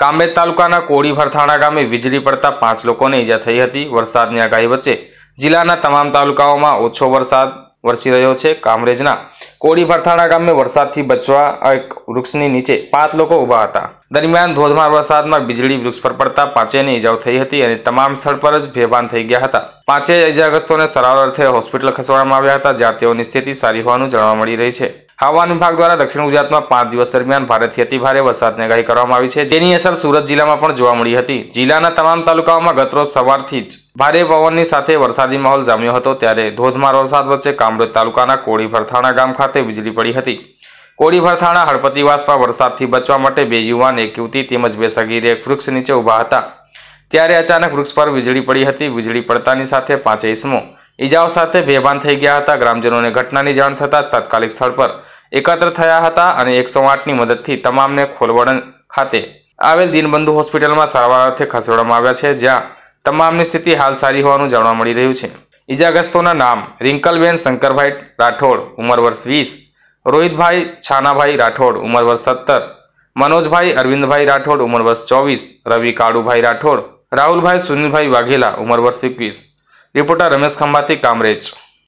કામરેજ તાલુકાના કોળી થાણા ગામે વીજળી પડતા પાંચ લોકોને ઈજા થઈ હતી વરસાદની આગાહી વચ્ચે જિલ્લાના તમામ તાલુકાઓમાં ઓછો વરસાદ વરસી રહ્યો છે કામરેજના કોળી થાણા ગામે વરસાદથી બચવા એક વૃક્ષની નીચે પાંચ લોકો ઊભા હતા દરમિયાન ધોધમાર વરસાદમાં વીજળી વૃક્ષ પર પડતા પાંચેને ઈજાઓ થઈ હતી અને તમામ સ્થળ પર જ ભેભાન થઈ ગયા હતા પાંચેય ઈજાગ્રસ્તોને સરાવાર અર્થે હોસ્પિટલ ખસેડવામાં આવ્યા હતા જ્યાં તેઓની સ્થિતિ સારી હોવાનું જાણવા મળી રહી છે હવામાન વિભાગ દ્વારા દક્ષિણ ગુજરાતમાં પાંચ દિવસ દરમિયાન ભારેથી અતિ ભારે વરસાદની આગાહી કરવામાં આવી છે જેની અસર સુરત જિલ્લામાં પણ જોવા મળી હતી જિલ્લાના તમામ તાલુકાઓમાં ગતરોજ સવારથી જ ભારે પવનની સાથે વરસાદી માહોલ જામ્યો હતો ત્યારે ધોધમાર વરસાદ વચ્ચે કામરેજ તાલુકાના કોળી ગામ ખાતે વીજળી પડી હતી કોળીભરથાણા હળપતિવાસમાં વરસાદથી બચવા માટે બે યુવાન એક યુવતી તેમજ બે સગીરે એક વૃક્ષ નીચે ઊભા હતા ત્યારે અચાનક વૃક્ષ પર વીજળી પડી હતી વીજળી પડતાની સાથે પાંચે ઇસમો ઈજાઓ સાથે ભેભાન થઈ ગયા હતા ગ્રામજનોને ઘટનાની જાણ થતાં તાત્કાલિક સ્થળ પર એકત્ર થયા હતા અને એકસો આઠની મદદથી તમામને ખોલવડન ખાતે આવેલ દિનબંધુ હોસ્પિટલમાં સારવાર અર્થે ખસેડવામાં આવ્યા છે જ્યાં તમામની સ્થિતિ હાલ સારી હોવાનું જાણવા મળી રહ્યું છે ઇજાગ્રસ્તોના નામ રિંકલબેન શંકરભાઈ રાઠોડ ઉંમર વર્ષ વીસ રોહિતભાઈ છાનાભાઈ રાઠોડ ઉંમર વર્ષ સત્તર મનોજભાઈ અરવિંદભાઈ રાઠોડ ઉંમર વર્ષ ચોવીસ રવિ કાળુભાઈ રાઠોડ રાહુલભાઈ સુનિલભાઈ વાઘેલા ઉંમર વર્ષ એકવીસ રિપોર્ટર રમેશ ખંભાતી કામરેજ